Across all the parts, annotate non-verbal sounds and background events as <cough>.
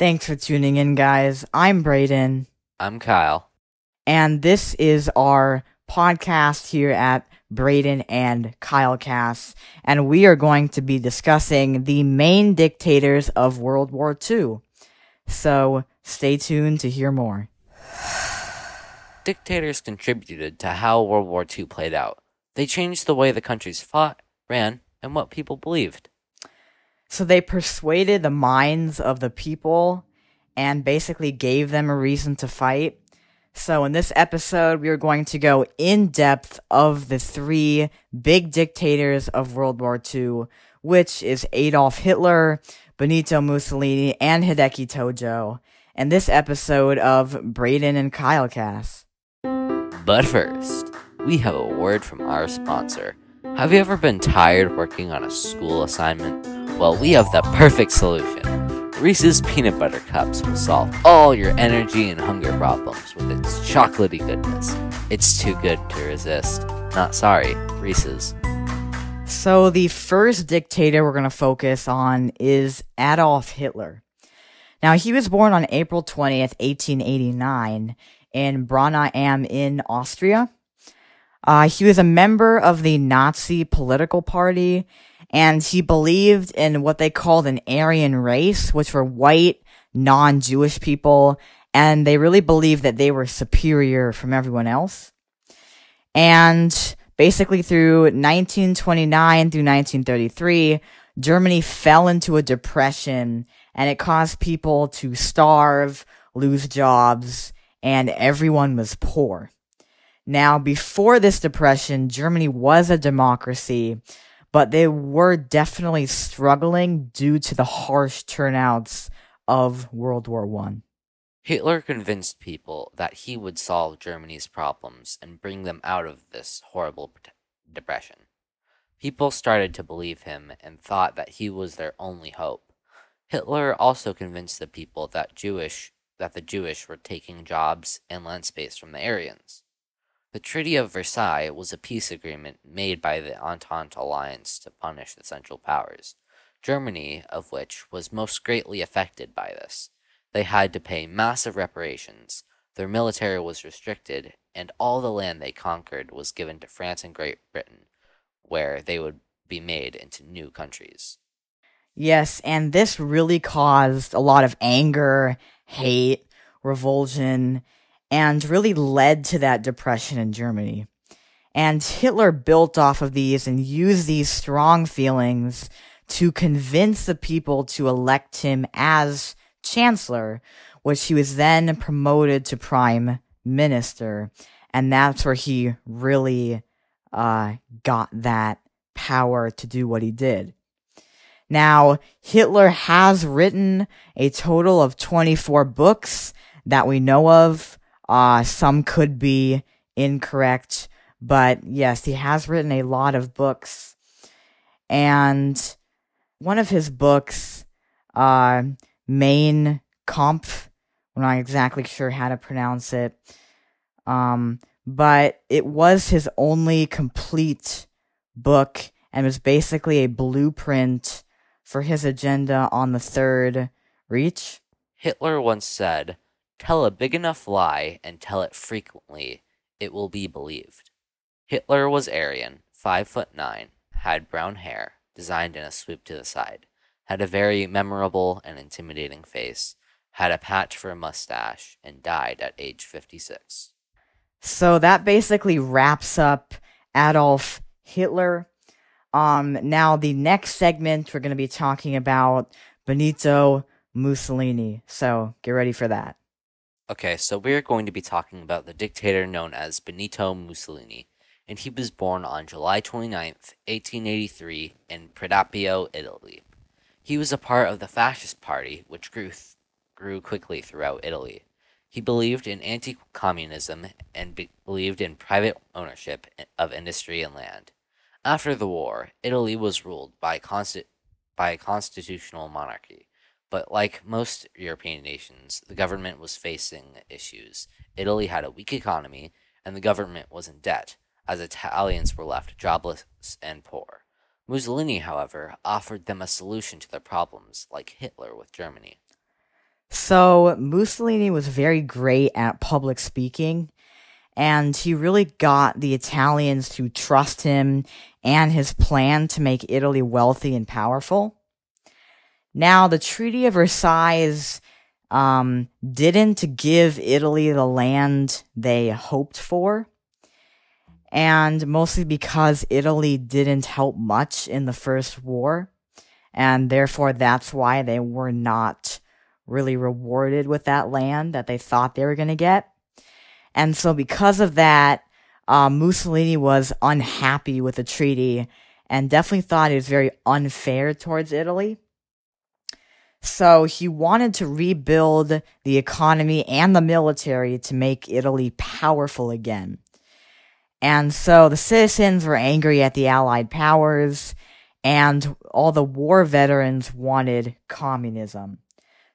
Thanks for tuning in, guys. I'm Braden. I'm Kyle. And this is our podcast here at Braden and Kyle Cass. And we are going to be discussing the main dictators of World War II. So stay tuned to hear more. <sighs> Dictators contributed to how World War II played out. They changed the way the countries fought, ran, and what people believed. So they persuaded the minds of the people and basically gave them a reason to fight. So, in this episode, we are going to go in depth of the three big dictators of World War II, which is Adolf Hitler, Benito Mussolini, and Hideki Tojo, and this episode of Braden and Kyle Cast. But first, we have a word from our sponsor. Have you ever been tired working on a school assignment? Well, we have the perfect solution. Reese's Peanut Butter Cups will solve all your energy and hunger problems with its chocolaty goodness. It's too good to resist. Not sorry, Reese's. So, the first dictator we're going to focus on is Adolf Hitler. Now, he was born on April 20th, 1889, in Brana am in Austria. Uh, he was a member of the Nazi political party and he believed in what they called an Aryan race, which were white, non-Jewish people, and they really believed that they were superior from everyone else. And basically through 1929 through 1933, Germany fell into a depression and it caused people to starve, lose jobs, and everyone was poor. Now, before this depression, Germany was a democracy, but they were definitely struggling due to the harsh turnouts of World War One. Hitler convinced people that he would solve Germany's problems and bring them out of this horrible depression. People started to believe him and thought that he was their only hope. Hitler also convinced the people that Jewish that the Jewish were taking jobs and land space from the Aryans. The Treaty of Versailles was a peace agreement made by the Entente Alliance to punish the Central Powers, Germany, of which, was most greatly affected by this. They had to pay massive reparations, their military was restricted, and all the land they conquered was given to France and Great Britain, where they would be made into new countries. Yes, and this really caused a lot of anger, hate, revulsion, and really led to that depression in Germany. And Hitler built off of these and used these strong feelings to convince the people to elect him as chancellor, which he was then promoted to prime minister. And that's where he really uh, got that power to do what he did. Now, Hitler has written a total of 24 books that we know of. Uh, some could be incorrect, but yes, he has written a lot of books. And one of his books, uh, Main Kampf, I'm not exactly sure how to pronounce it, um, but it was his only complete book and was basically a blueprint for his agenda on the Third Reach. Hitler once said, Tell a big enough lie and tell it frequently, it will be believed. Hitler was Aryan, five foot nine, had brown hair, designed in a swoop to the side, had a very memorable and intimidating face, had a patch for a mustache, and died at age 56. So that basically wraps up Adolf Hitler. Um, now, the next segment, we're going to be talking about Benito Mussolini. So get ready for that. Okay, so we're going to be talking about the dictator known as Benito Mussolini, and he was born on July 29, 1883, in Predappio, Italy. He was a part of the Fascist Party, which grew, grew quickly throughout Italy. He believed in anti communism and be believed in private ownership of industry and land. After the war, Italy was ruled by, consti- by a constitutional monarchy. But like most European nations, the government was facing issues. Italy had a weak economy, and the government was in debt, as Italians were left jobless and poor. Mussolini, however, offered them a solution to their problems, like Hitler with Germany. So Mussolini was very great at public speaking, and he really got the Italians to trust him and his plan to make Italy wealthy and powerful. Now, the Treaty of Versailles um, didn't give Italy the land they hoped for, and mostly because Italy didn't help much in the First War, and therefore that's why they were not really rewarded with that land that they thought they were going to get. And so, because of that, uh, Mussolini was unhappy with the treaty and definitely thought it was very unfair towards Italy. So he wanted to rebuild the economy and the military to make Italy powerful again. And so the citizens were angry at the Allied powers, and all the war veterans wanted communism.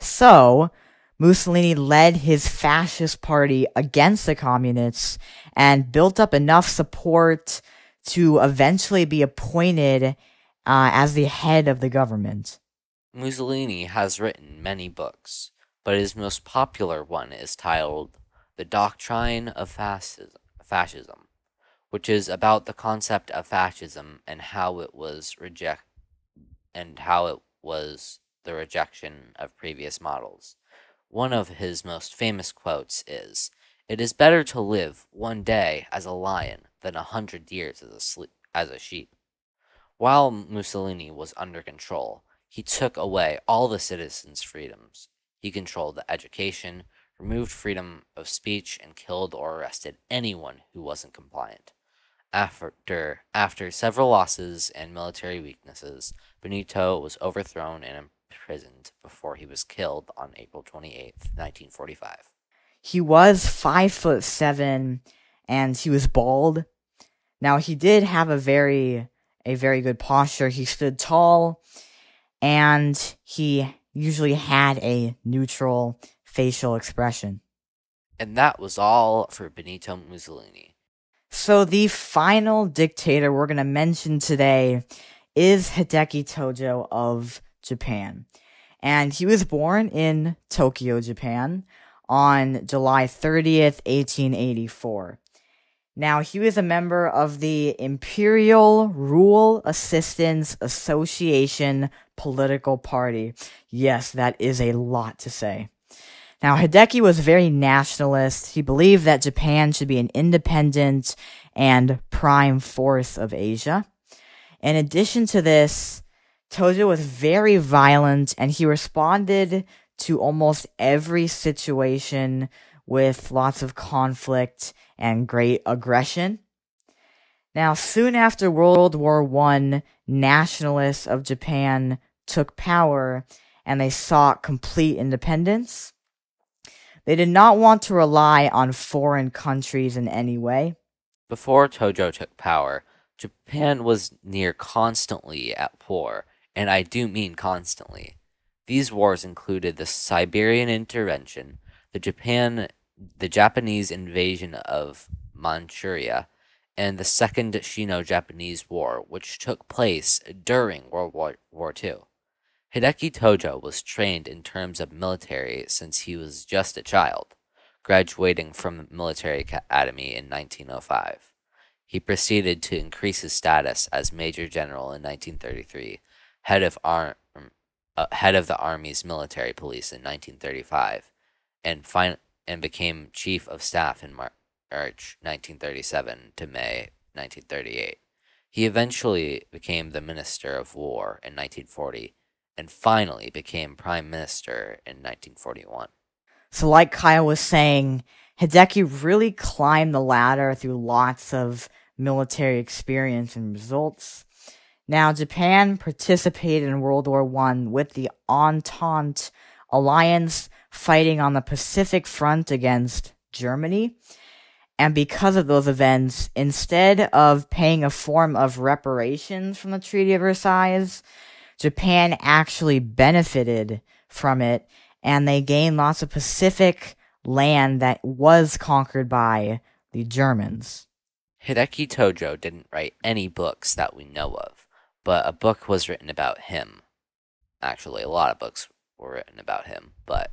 So Mussolini led his fascist party against the communists and built up enough support to eventually be appointed uh, as the head of the government. Mussolini has written many books, but his most popular one is titled The Doctrine of Fascism, which is about the concept of fascism and how it was reject and how it was the rejection of previous models. One of his most famous quotes is, "It is better to live one day as a lion than a hundred years as a, as a sheep." While Mussolini was under control, he took away all the citizens' freedoms. He controlled the education, removed freedom of speech, and killed or arrested anyone who wasn't compliant. After, after several losses and military weaknesses, Benito was overthrown and imprisoned before he was killed on April 28, 1945. He was five foot seven, and he was bald. Now he did have a very a very good posture. He stood tall and he usually had a neutral facial expression. And that was all for Benito Mussolini. So, the final dictator we're going to mention today is Hideki Tojo of Japan. And he was born in Tokyo, Japan on July 30th, 1884. Now, he was a member of the Imperial Rule Assistance Association political party. Yes, that is a lot to say. Now, Hideki was very nationalist. He believed that Japan should be an independent and prime force of Asia. In addition to this, Tojo was very violent and he responded to almost every situation with lots of conflict and great aggression. Now, soon after World War I, nationalists of Japan took power and they sought complete independence. They did not want to rely on foreign countries in any way. Before Tojo took power, Japan was near constantly at war, and I do mean constantly. These wars included the Siberian intervention, the Japan the Japanese invasion of Manchuria, and the Second Sino-Japanese War, which took place during World War, war II. Hideki Tojo was trained in terms of military since he was just a child, graduating from the military academy in 1905. He proceeded to increase his status as Major General in 1933, head of, Ar- uh, head of the Army's military police in 1935, and, fin- and became Chief of Staff in Mar- March 1937 to May 1938. He eventually became the Minister of War in 1940 and finally became prime minister in 1941. So, like Kyle was saying, Hideki really climbed the ladder through lots of military experience and results. Now, Japan participated in World War I with the Entente Alliance fighting on the Pacific front against Germany. And because of those events, instead of paying a form of reparations from the Treaty of Versailles, Japan actually benefited from it and they gained lots of Pacific land that was conquered by the Germans. Hideki Tojo didn't write any books that we know of, but a book was written about him. Actually, a lot of books were written about him, but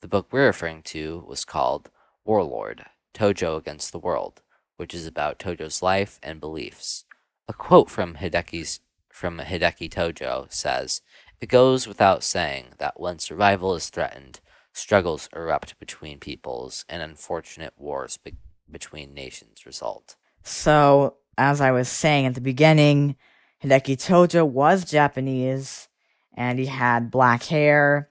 the book we're referring to was called Warlord Tojo Against the World, which is about Tojo's life and beliefs. A quote from Hideki's from Hideki Tojo says, It goes without saying that when survival is threatened, struggles erupt between peoples and unfortunate wars be between nations result. So, as I was saying at the beginning, Hideki Tojo was Japanese and he had black hair,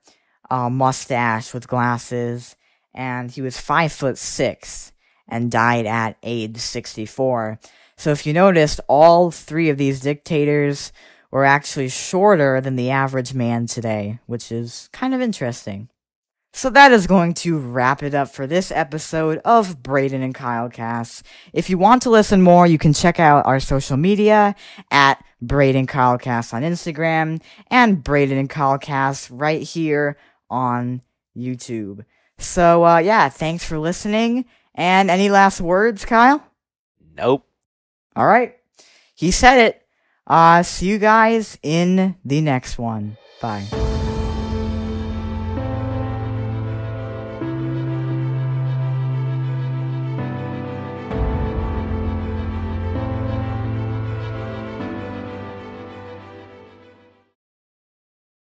a mustache with glasses, and he was five foot six and died at age 64. So if you noticed, all three of these dictators were actually shorter than the average man today, which is kind of interesting. So that is going to wrap it up for this episode of Braden and Kyle Cast. If you want to listen more, you can check out our social media at Braden Kyle Cast on Instagram and Braden and Kyle Cast right here on YouTube. So uh, yeah, thanks for listening. And any last words, Kyle? Nope. All right. He said it. Uh, see you guys in the next one. Bye.